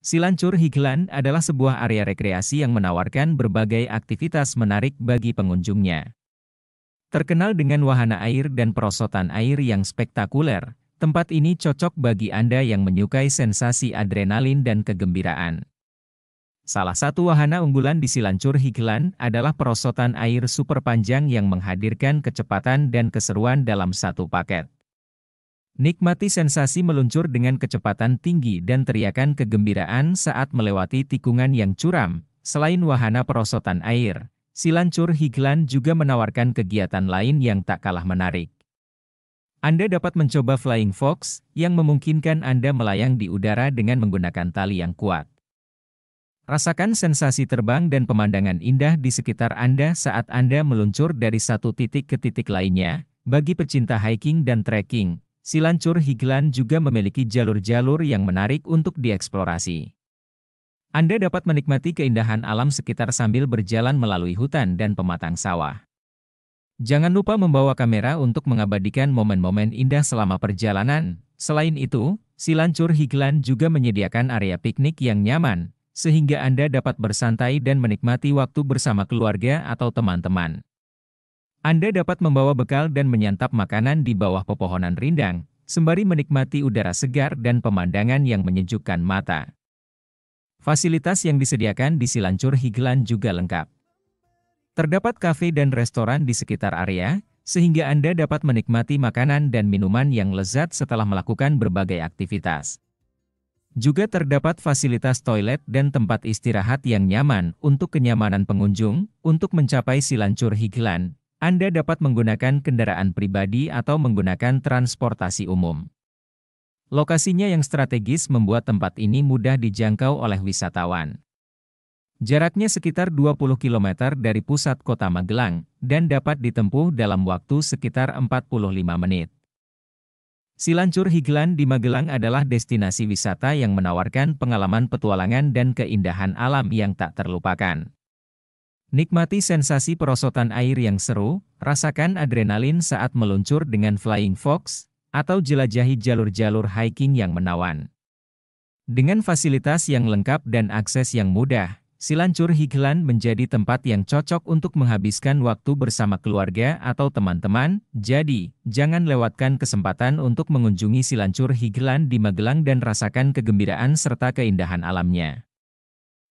Silancur Higlan adalah sebuah area rekreasi yang menawarkan berbagai aktivitas menarik bagi pengunjungnya. Terkenal dengan wahana air dan perosotan air yang spektakuler, tempat ini cocok bagi Anda yang menyukai sensasi adrenalin dan kegembiraan. Salah satu wahana unggulan di Silancur Higlan adalah perosotan air super panjang yang menghadirkan kecepatan dan keseruan dalam satu paket. Nikmati sensasi meluncur dengan kecepatan tinggi dan teriakan kegembiraan saat melewati tikungan yang curam. Selain wahana perosotan air, Silancur Higlan juga menawarkan kegiatan lain yang tak kalah menarik. Anda dapat mencoba Flying Fox, yang memungkinkan Anda melayang di udara dengan menggunakan tali yang kuat. Rasakan sensasi terbang dan pemandangan indah di sekitar Anda saat Anda meluncur dari satu titik ke titik lainnya. Bagi pecinta hiking dan trekking, Silancur Higlan juga memiliki jalur-jalur yang menarik untuk dieksplorasi. Anda dapat menikmati keindahan alam sekitar sambil berjalan melalui hutan dan pematang sawah. Jangan lupa membawa kamera untuk mengabadikan momen-momen indah selama perjalanan. Selain itu, Silancur Higlan juga menyediakan area piknik yang nyaman, sehingga Anda dapat bersantai dan menikmati waktu bersama keluarga atau teman-teman. Anda dapat membawa bekal dan menyantap makanan di bawah pepohonan rindang, sembari menikmati udara segar dan pemandangan yang menyejukkan mata. Fasilitas yang disediakan di Silancur Higlan juga lengkap. Terdapat kafe dan restoran di sekitar area, sehingga Anda dapat menikmati makanan dan minuman yang lezat setelah melakukan berbagai aktivitas. Juga terdapat fasilitas toilet dan tempat istirahat yang nyaman untuk kenyamanan pengunjung. Untuk mencapai Silancur Higlan, anda dapat menggunakan kendaraan pribadi atau menggunakan transportasi umum. Lokasinya yang strategis membuat tempat ini mudah dijangkau oleh wisatawan. Jaraknya sekitar 20 km dari pusat kota Magelang dan dapat ditempuh dalam waktu sekitar 45 menit. Silancur Higlan di Magelang adalah destinasi wisata yang menawarkan pengalaman petualangan dan keindahan alam yang tak terlupakan. Nikmati sensasi perosotan air yang seru, rasakan adrenalin saat meluncur dengan Flying Fox, atau jelajahi jalur-jalur hiking yang menawan. Dengan fasilitas yang lengkap dan akses yang mudah, Silancur Higlan menjadi tempat yang cocok untuk menghabiskan waktu bersama keluarga atau teman-teman, jadi, jangan lewatkan kesempatan untuk mengunjungi Silancur Higlan di Magelang dan rasakan kegembiraan serta keindahan alamnya.